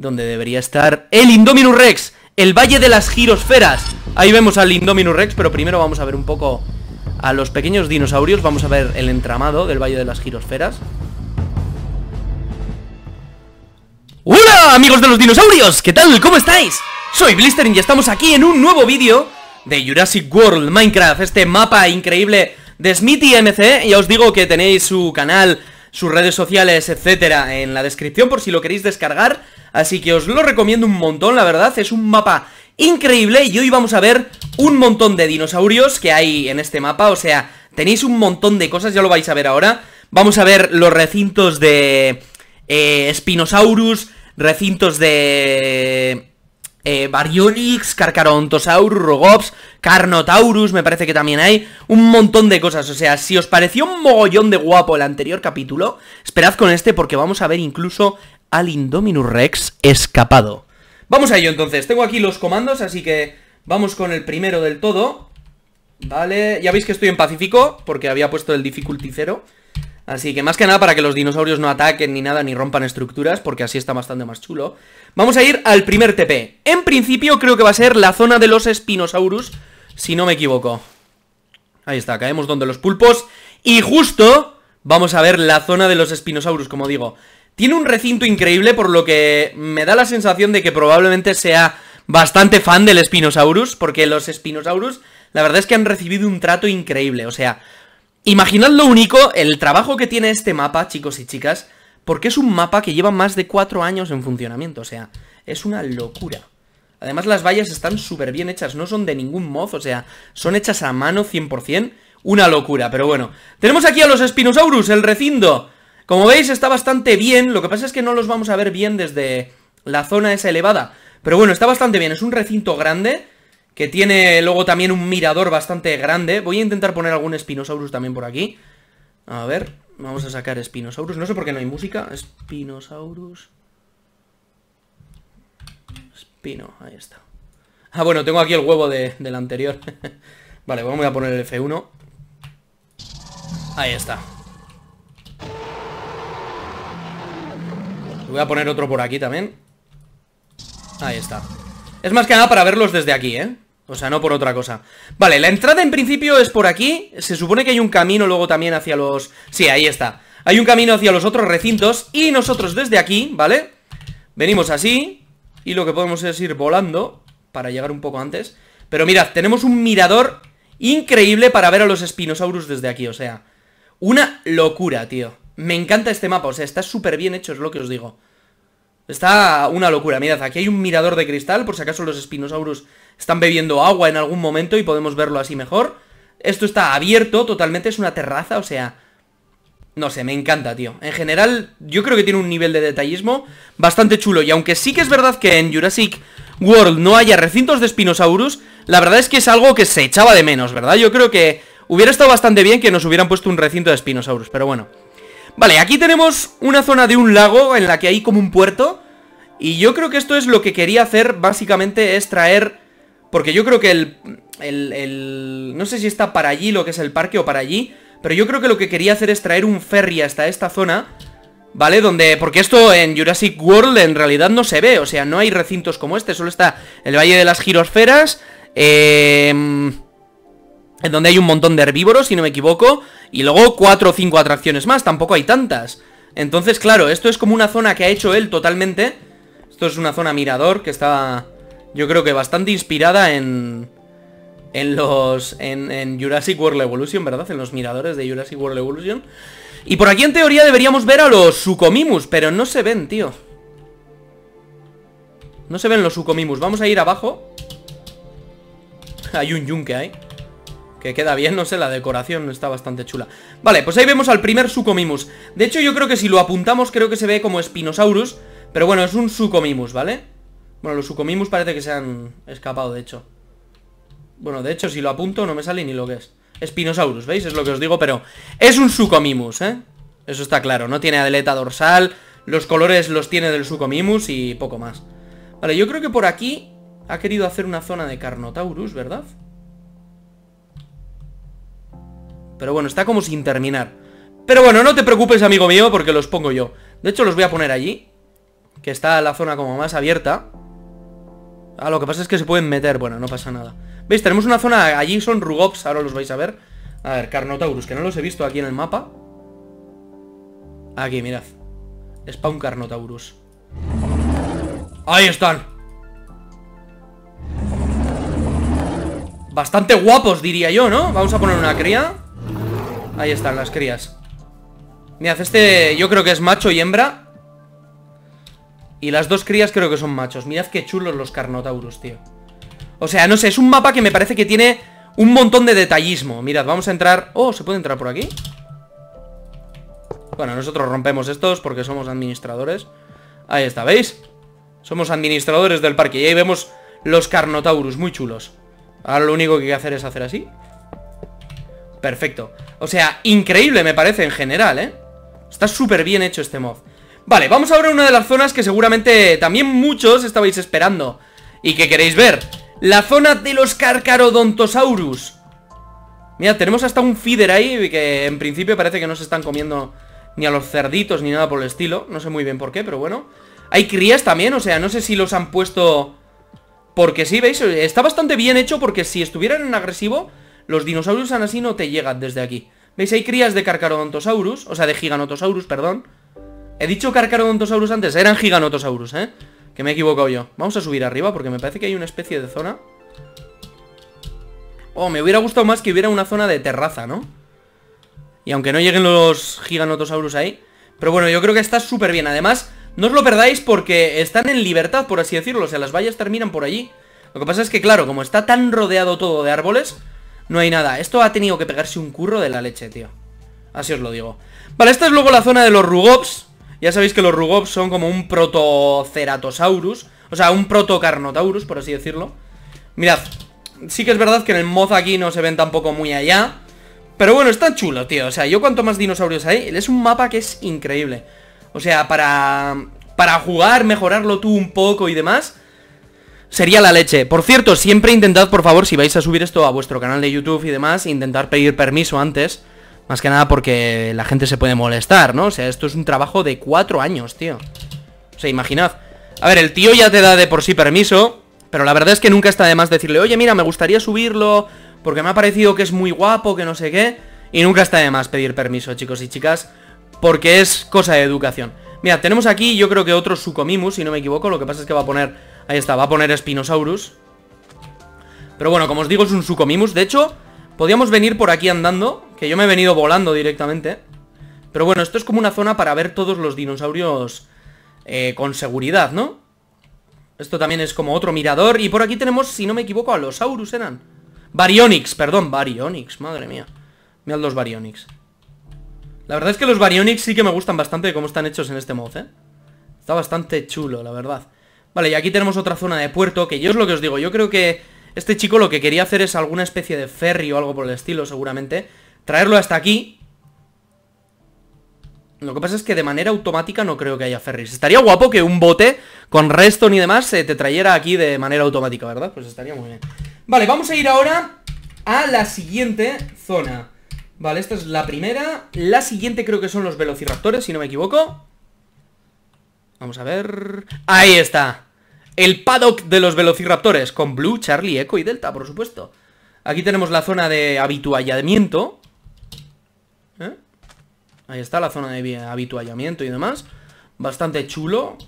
donde debería estar el Indominus Rex, el Valle de las Girosferas. Ahí vemos al Indominus Rex, pero primero vamos a ver un poco a los pequeños dinosaurios. Vamos a ver el entramado del Valle de las Girosferas. ¡Hola, amigos de los dinosaurios! ¿Qué tal? ¿Cómo estáis? Soy Blistering y estamos aquí en un nuevo vídeo de Jurassic World Minecraft, este mapa increíble de Smithy MC. Ya os digo que tenéis su canal sus redes sociales, etcétera, en la descripción por si lo queréis descargar. Así que os lo recomiendo un montón, la verdad, es un mapa increíble y hoy vamos a ver un montón de dinosaurios que hay en este mapa, o sea, tenéis un montón de cosas, ya lo vais a ver ahora. Vamos a ver los recintos de eh, Spinosaurus, recintos de eh, Baryonyx, Rogops, Carnotaurus, me parece que también hay un montón de cosas, o sea, si os pareció un mogollón de guapo el anterior capítulo, esperad con este porque vamos a ver incluso al Indominus Rex escapado. Vamos a ello entonces, tengo aquí los comandos, así que vamos con el primero del todo, vale, ya veis que estoy en Pacífico porque había puesto el difficulty Así que más que nada para que los dinosaurios no ataquen ni nada, ni rompan estructuras, porque así está bastante más chulo. Vamos a ir al primer TP. En principio creo que va a ser la zona de los Spinosaurus, si no me equivoco. Ahí está, caemos donde los pulpos. Y justo vamos a ver la zona de los Spinosaurus, como digo. Tiene un recinto increíble, por lo que me da la sensación de que probablemente sea bastante fan del Spinosaurus, porque los Spinosaurus, la verdad es que han recibido un trato increíble, o sea, Imaginad lo único, el trabajo que tiene este mapa, chicos y chicas, porque es un mapa que lleva más de cuatro años en funcionamiento, o sea, es una locura. Además las vallas están súper bien hechas, no son de ningún mod, o sea, son hechas a mano 100%, una locura, pero bueno. Tenemos aquí a los Spinosaurus, el recinto. Como veis está bastante bien, lo que pasa es que no los vamos a ver bien desde la zona esa elevada. Pero bueno, está bastante bien, es un recinto grande que tiene luego también un mirador bastante grande. Voy a intentar poner algún Spinosaurus también por aquí. A ver, vamos a sacar Spinosaurus. No sé por qué no hay música. Spinosaurus. Spino, ahí está. Ah, bueno, tengo aquí el huevo del anterior. vale, vamos a poner el F1. Ahí está. Voy a poner otro por aquí también. Ahí está. Es más que nada para verlos desde aquí, ¿eh? O sea, no por otra cosa. Vale, la entrada en principio es por aquí. Se supone que hay un camino luego también hacia los... Sí, ahí está. Hay un camino hacia los otros recintos. Y nosotros desde aquí, ¿vale? Venimos así. Y lo que podemos es ir volando para llegar un poco antes. Pero mirad, tenemos un mirador increíble para ver a los Spinosaurus desde aquí. O sea, una locura, tío. Me encanta este mapa. O sea, está súper bien hecho, es lo que os digo. Está una locura, mirad, aquí hay un mirador de cristal por si acaso los espinosaurus están bebiendo agua en algún momento y podemos verlo así mejor. Esto está abierto totalmente, es una terraza, o sea... No sé, me encanta, tío. En general, yo creo que tiene un nivel de detallismo bastante chulo. Y aunque sí que es verdad que en Jurassic World no haya recintos de espinosaurus, la verdad es que es algo que se echaba de menos, ¿verdad? Yo creo que hubiera estado bastante bien que nos hubieran puesto un recinto de espinosaurus, pero bueno... Vale, aquí tenemos una zona de un lago en la que hay como un puerto Y yo creo que esto es lo que quería hacer básicamente es traer Porque yo creo que el, el, No sé si está para allí lo que es el parque o para allí Pero yo creo que lo que quería hacer es traer un ferry hasta esta zona ¿Vale? Donde... Porque esto en Jurassic World en realidad no se ve O sea, no hay recintos como este Solo está el Valle de las Girosferas Eh en donde hay un montón de herbívoros, si no me equivoco, y luego cuatro o cinco atracciones más, tampoco hay tantas. Entonces, claro, esto es como una zona que ha hecho él totalmente. Esto es una zona mirador que está, yo creo que bastante inspirada en... En los... En, Jurassic World Evolution, ¿verdad? En los miradores de Jurassic World Evolution. Y por aquí en teoría deberíamos ver a los Sucomimus, pero no se ven, tío. No se ven los Sucomimus. Vamos a ir abajo. hay un yunque ahí. Que queda bien, no sé, la decoración está bastante chula Vale, pues ahí vemos al primer Sucomimus De hecho yo creo que si lo apuntamos creo que se ve como espinosaurus Pero bueno, es un Sucomimus, ¿vale? Bueno, los Sucomimus parece que se han escapado, de hecho Bueno, de hecho si lo apunto no me sale ni lo que es Espinosaurus, ¿veis? Es lo que os digo, pero es un Sucomimus, ¿eh? Eso está claro, no tiene aleta dorsal Los colores los tiene del Sucomimus y poco más Vale, yo creo que por aquí ha querido hacer una zona de Carnotaurus, ¿verdad? Pero bueno, está como sin terminar Pero bueno, no te preocupes, amigo mío, porque los pongo yo De hecho, los voy a poner allí Que está la zona como más abierta Ah, lo que pasa es que se pueden meter Bueno, no pasa nada ¿Veis? Tenemos una zona, allí son Rugops, ahora los vais a ver A ver, Carnotaurus, que no los he visto aquí en el mapa Aquí, mirad Spawn Carnotaurus Ahí están Bastante guapos, diría yo, ¿no? Vamos a poner una cría Ahí están las crías Mirad, este yo creo que es macho y hembra Y las dos crías creo que son machos Mirad qué chulos los Carnotaurus, tío O sea, no sé, es un mapa que me parece que tiene un montón de detallismo Mirad, vamos a entrar... Oh, ¿se puede entrar por aquí? Bueno, nosotros rompemos estos porque somos administradores Ahí está, ¿veis? Somos administradores del parque Y ahí vemos los Carnotaurus, muy chulos Ahora lo único que hay que hacer es hacer así Perfecto O sea, increíble me parece en general, ¿eh? Está súper bien hecho este mod Vale, vamos a ver una de las zonas que seguramente también muchos estabais esperando Y que queréis ver La zona de los carcarodontosaurus Mira, tenemos hasta un feeder ahí que en principio parece que no se están comiendo ni a los cerditos ni nada por el estilo No sé muy bien por qué, pero bueno Hay crías también, o sea, no sé si los han puesto... Porque sí, ¿veis? Está bastante bien hecho porque si estuvieran en agresivo los dinosaurios así no te llegan desde aquí. ¿Veis? Hay crías de carcarodontosaurus... o sea, de Giganotosaurus, perdón. He dicho carcarodontosaurus antes, eran Giganotosaurus, ¿eh? Que me he equivocado yo. Vamos a subir arriba porque me parece que hay una especie de zona. Oh, me hubiera gustado más que hubiera una zona de terraza, ¿no? Y aunque no lleguen los Giganotosaurus ahí. Pero bueno, yo creo que está súper bien. Además, no os lo perdáis porque están en libertad, por así decirlo. O sea, las vallas terminan por allí. Lo que pasa es que, claro, como está tan rodeado todo de árboles, no hay nada. Esto ha tenido que pegarse un curro de la leche, tío. Así os lo digo. Vale, esta es luego la zona de los Rugops. Ya sabéis que los Rugops son como un protoceratosaurus. O sea, un protocarnotaurus, por así decirlo. Mirad, sí que es verdad que en el mod aquí no se ven tampoco muy allá. Pero bueno, está chulo, tío. O sea, yo cuanto más dinosaurios hay, es un mapa que es increíble. O sea, para, para jugar, mejorarlo tú un poco y demás, Sería la leche. Por cierto, siempre intentad, por favor, si vais a subir esto a vuestro canal de YouTube y demás, intentar pedir permiso antes. Más que nada porque la gente se puede molestar, ¿no? O sea, esto es un trabajo de cuatro años, tío. O sea, imaginad. A ver, el tío ya te da de por sí permiso, pero la verdad es que nunca está de más decirle, oye, mira, me gustaría subirlo, porque me ha parecido que es muy guapo, que no sé qué. Y nunca está de más pedir permiso, chicos y chicas, porque es cosa de educación. Mira, tenemos aquí, yo creo que otro Sucomimus, si no me equivoco, lo que pasa es que va a poner Ahí está, va a poner Spinosaurus Pero bueno, como os digo, es un Sucomimus De hecho, podíamos venir por aquí andando Que yo me he venido volando directamente Pero bueno, esto es como una zona para ver todos los dinosaurios eh, Con seguridad, ¿no? Esto también es como otro mirador Y por aquí tenemos, si no me equivoco, a los Saurus eran Baryonyx, perdón, Baryonyx, madre mía Mira los Baryonyx La verdad es que los Baryonyx sí que me gustan bastante de cómo están hechos en este mod, ¿eh? Está bastante chulo, la verdad Vale, y aquí tenemos otra zona de puerto, que yo es lo que os digo, yo creo que este chico lo que quería hacer es alguna especie de ferry o algo por el estilo, seguramente. Traerlo hasta aquí. Lo que pasa es que de manera automática no creo que haya ferries. Estaría guapo que un bote con resto ni demás se te trayera aquí de manera automática, ¿verdad? Pues estaría muy bien. Vale, vamos a ir ahora a la siguiente zona. Vale, esta es la primera. La siguiente creo que son los velociraptores, si no me equivoco. Vamos a ver... ¡Ahí está! El paddock de los velociraptores, con Blue, Charlie, Echo y Delta, por supuesto. Aquí tenemos la zona de habituallamiento. ¿Eh? Ahí está la zona de habituallamiento y demás. Bastante chulo.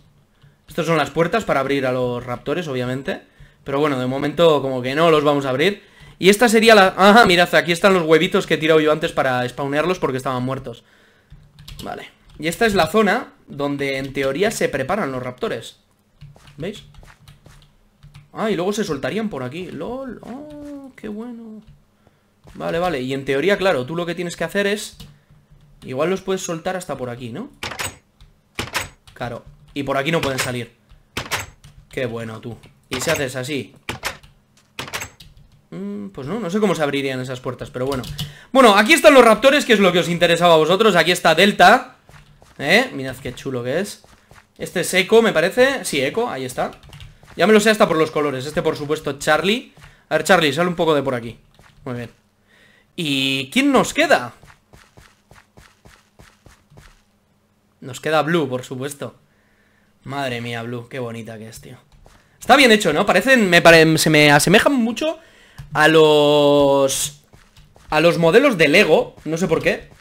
Estas son las puertas para abrir a los raptores, obviamente. Pero bueno, de momento como que no los vamos a abrir. Y esta sería la... Ajá, ah, mirad, aquí están los huevitos que he tirado yo antes para spawnearlos porque estaban muertos. Vale. Y esta es la zona donde en teoría se preparan los raptores. ¿Veis? Ah, y luego se soltarían por aquí. LOL, oh, qué bueno. Vale, vale, y en teoría, claro, tú lo que tienes que hacer es... Igual los puedes soltar hasta por aquí, ¿no? Claro, y por aquí no pueden salir. Qué bueno, tú. Y si haces así... Mm, pues no, no sé cómo se abrirían esas puertas, pero bueno Bueno, aquí están los raptores, que es lo que os interesaba a vosotros Aquí está Delta ¿Eh? Mirad qué chulo que es. Este es Echo, me parece. Sí, Eco, ahí está. Ya me lo sé hasta por los colores. Este, por supuesto, Charlie. A ver, Charlie, sale un poco de por aquí. Muy bien. ¿Y quién nos queda? Nos queda Blue, por supuesto. Madre mía, Blue, qué bonita que es, tío. Está bien hecho, ¿no? Parecen, me se me asemejan mucho a los... A los modelos de Lego, no sé por qué.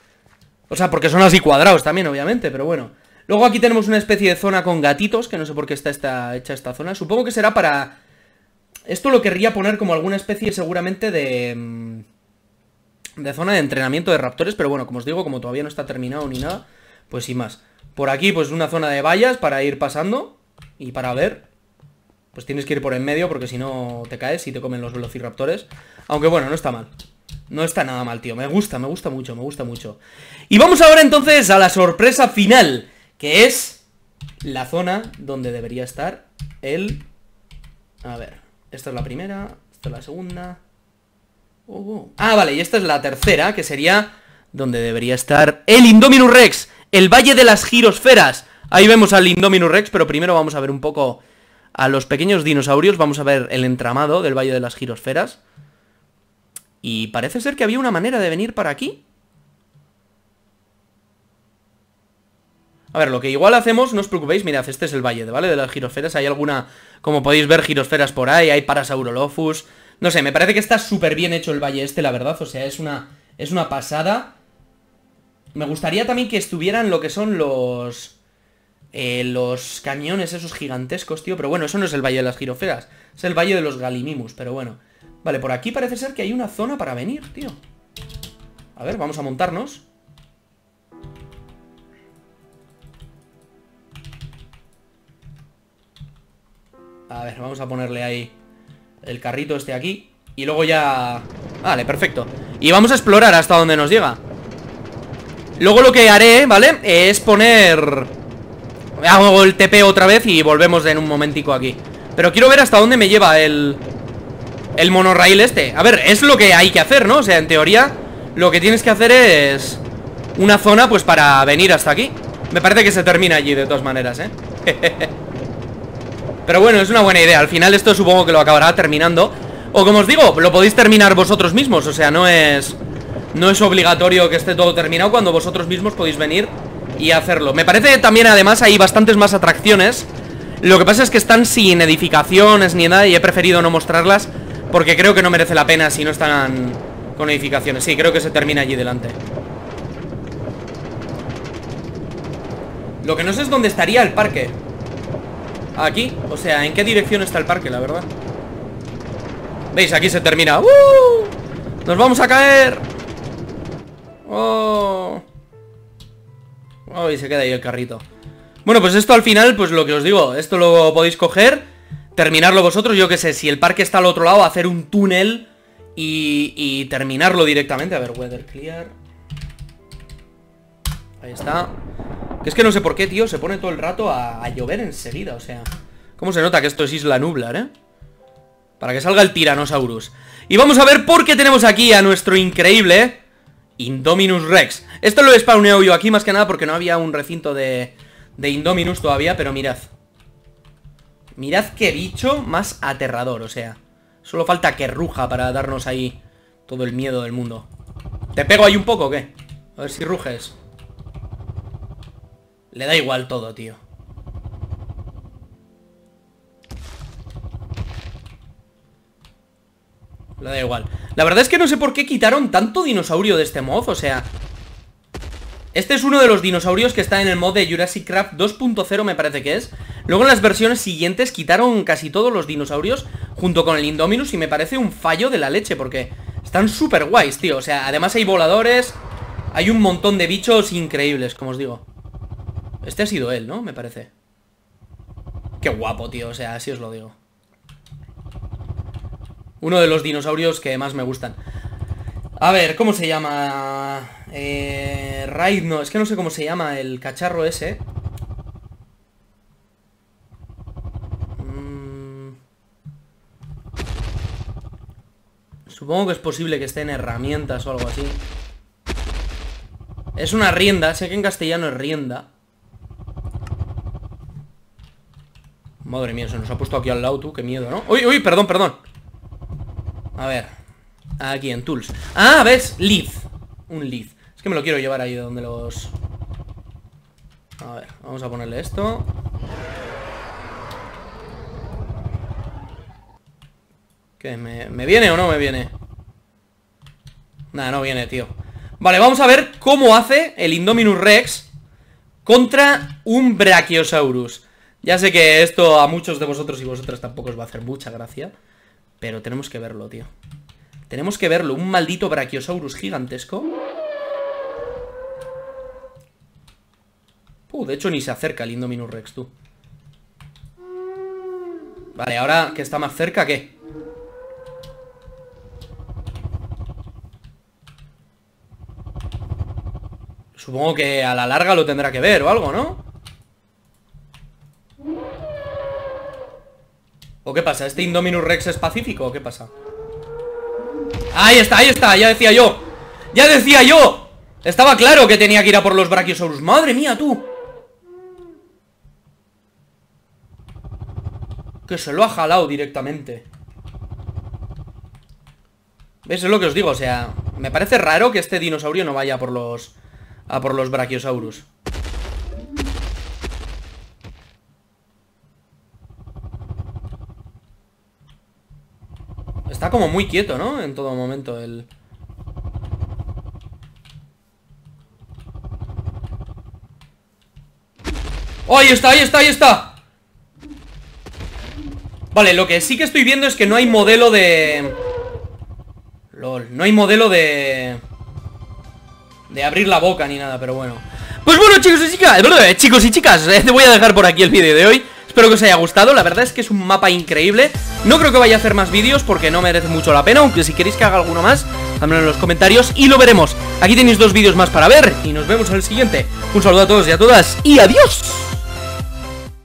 O sea, porque son así cuadrados también, obviamente, pero bueno. Luego aquí tenemos una especie de zona con gatitos, que no sé por qué está hecha esta zona. Supongo que será para... Esto lo querría poner como alguna especie seguramente de... Mm, de zona de entrenamiento de raptores, pero bueno, como os digo, como todavía no está terminado ni nada, pues sin más. Por aquí, pues una zona de vallas para ir pasando y para ver. Pues tienes que ir por en medio porque si no te caes y te comen los velociraptores. Aunque bueno, no está mal. No está nada mal, tío. Me gusta, me gusta mucho, me gusta mucho. Y vamos ahora entonces a la sorpresa final, que es la zona donde debería estar el... A ver, esta es la primera, esta es la segunda... Oh, oh. Ah, vale, y esta es la tercera, que sería donde debería estar el Indominus Rex, el Valle de las Girosferas. Ahí vemos al Indominus Rex, pero primero vamos a ver un poco a los pequeños dinosaurios, vamos a ver el entramado del Valle de las Girosferas. Y parece ser que había una manera de venir para aquí. A ver, lo que igual hacemos, no os preocupéis, mirad, este es el valle, ¿vale? De las girosferas, hay alguna, como podéis ver, girosferas por ahí, hay Parasaurolophus... No sé, me parece que está súper bien hecho el valle este, la verdad, o sea, es una, es una pasada. Me gustaría también que estuvieran lo que son los... Eh, los cañones esos gigantescos, tío, pero bueno, eso no es el valle de las girosferas, es el valle de los galimimus, pero bueno... Vale, por aquí parece ser que hay una zona para venir, tío. A ver, vamos a montarnos. A ver, vamos a ponerle ahí el carrito este aquí. Y luego ya... Vale, perfecto. Y vamos a explorar hasta donde nos llega. Luego lo que haré, ¿vale? Es poner... Hago el TP otra vez y volvemos en un momentico aquí. Pero quiero ver hasta dónde me lleva el el monorrail este A ver, es lo que hay que hacer, ¿no? O sea, en teoría, lo que tienes que hacer es Una zona, pues, para venir hasta aquí Me parece que se termina allí, de todas maneras, ¿eh? Pero bueno, es una buena idea Al final esto supongo que lo acabará terminando O como os digo, lo podéis terminar vosotros mismos O sea, no es... No es obligatorio que esté todo terminado cuando vosotros mismos podéis venir y hacerlo Me parece también además hay bastantes más atracciones Lo que pasa es que están sin edificaciones ni nada y he preferido no mostrarlas porque creo que no merece la pena si no están con edificaciones. Sí, creo que se termina allí delante. Lo que no sé es dónde estaría el parque. Aquí, o sea, ¿en qué dirección está el parque, la verdad? ¿Veis? Aquí se termina. ¡Uh! ¡Nos vamos a caer! ¡Oh! ¡Oh! Y se queda ahí el carrito. Bueno, pues esto al final, pues lo que os digo, esto lo podéis coger terminarlo vosotros, yo qué sé, si el parque está al otro lado, hacer un túnel y, terminarlo directamente. A ver, weather clear. Ahí está. Que es que no sé por qué, tío, se pone todo el rato a, llover enseguida, o sea... ¿Cómo se nota que esto es Isla Nublar, eh? Para que salga el Tiranosaurus Y vamos a ver por qué tenemos aquí a nuestro increíble Indominus Rex. Esto lo he spawneo yo aquí más que nada porque no había un recinto de, de Indominus todavía, pero mirad. Mirad qué bicho más aterrador, o sea. Solo falta que ruja para darnos ahí todo el miedo del mundo. ¿Te pego ahí un poco o qué? A ver si ruges. Le da igual todo, tío. Le da igual. La verdad es que no sé por qué quitaron tanto dinosaurio de este mod, o sea... Este es uno de los dinosaurios que está en el mod de Jurassic Craft 2.0 me parece que es Luego en las versiones siguientes quitaron casi todos los dinosaurios junto con el Indominus y me parece un fallo de la leche porque están súper guays, tío. O sea, además hay voladores, hay un montón de bichos increíbles, como os digo. Este ha sido él, ¿no? Me parece. Qué guapo, tío. O sea, así os lo digo. Uno de los dinosaurios que más me gustan. A ver, ¿cómo se llama? Eh, Raid, no, es que no sé cómo se llama el cacharro ese. Supongo que es posible que esté en herramientas o algo así. Es una rienda, sé que en castellano es rienda. Madre mía, se nos ha puesto aquí al lado tú, qué miedo, ¿no? ¡Uy, uy! Perdón, perdón. A ver. Aquí en Tools. ¡Ah! ¿Ves? Lead. Un lead. Es que me lo quiero llevar ahí donde los... A ver, vamos a ponerle esto. ¿Me, viene o no me viene? Nada, no viene, tío Vale, vamos a ver cómo hace el Indominus Rex Contra un Brachiosaurus Ya sé que esto a muchos de vosotros y vosotras tampoco os va a hacer mucha gracia Pero tenemos que verlo, tío Tenemos que verlo, un maldito Brachiosaurus gigantesco Uh, de hecho ni se acerca el Indominus Rex, tú Vale, ahora que está más cerca, ¿qué? Supongo que a la larga lo tendrá que ver o algo, ¿no? ¿O qué pasa? ¿Este Indominus Rex es pacífico o qué pasa? ¡Ahí está, ahí está! ¡Ya decía yo! ¡Ya decía yo! Estaba claro que tenía que ir a por los Brachiosaurus ¡Madre mía, tú! Que se lo ha jalado directamente ¿Veis? Es lo que os digo, o sea Me parece raro que este dinosaurio no vaya por los a por los Brachiosaurus. Está como muy quieto, ¿no? En todo momento el... ¡Oh, ahí está, ahí está, ahí está! Vale, lo que sí que estoy viendo es que no hay modelo de... LOL, no hay modelo de de abrir la boca ni nada, pero bueno Pues bueno chicos y chicas, eh, eh, chicos y chicas, eh, te voy a dejar por aquí el vídeo de hoy Espero que os haya gustado, la verdad es que es un mapa increíble No creo que vaya a hacer más vídeos porque no merece mucho la pena Aunque si queréis que haga alguno más, házmelo en los comentarios y lo veremos Aquí tenéis dos vídeos más para ver y nos vemos en el siguiente Un saludo a todos y a todas y adiós